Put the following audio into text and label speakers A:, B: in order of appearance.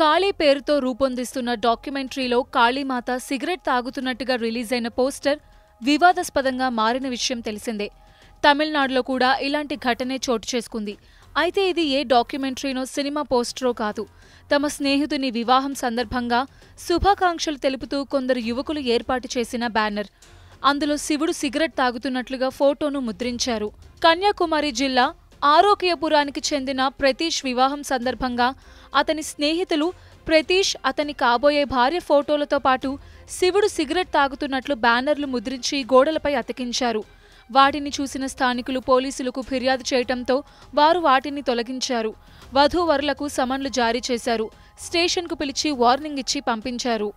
A: కాళీ పేరుతో రూపొందిస్తున్న డాక్యుమెంటరీలో కాళీమాత సిగరెట్ తాగుతున్నట్టుగా రిలీజ్ అయిన పోస్టర్ వివాదాస్పదంగా మారిన విషయం తెలిసిందే తమిళనాడులో కూడా ఇలాంటి ఘటనే చోటు చేసుకుంది అయితే ఇది ఏ డాక్యుమెంటరీనో సినిమా పోస్టరో కాదు తమ స్నేహితుని వివాహం సందర్భంగా శుభాకాంక్షలు తెలుపుతూ కొందరు యువకులు ఏర్పాటు చేసిన బ్యానర్ అందులో శివుడు సిగరెట్ తాగుతున్నట్లుగా ఫోటోను ముద్రించారు కన్యాకుమారి జిల్లా ఆరోగ్యపురానికి చెందిన ప్రతీష్ వివాహం సందర్భంగా అతని స్నేహితులు ప్రతీష్ అతని కాబోయే భార్య ఫోటోలతో పాటు శివుడు సిగరెట్ తాగుతున్నట్లు బ్యానర్లు ముద్రించి గోడలపై అతికించారు వాటిని చూసిన స్థానికులు పోలీసులకు ఫిర్యాదు చేయటంతో వారు వాటిని తొలగించారు వధూవరులకు సమన్లు జారీ చేశారు స్టేషన్కు పిలిచి వార్నింగ్ ఇచ్చి పంపించారు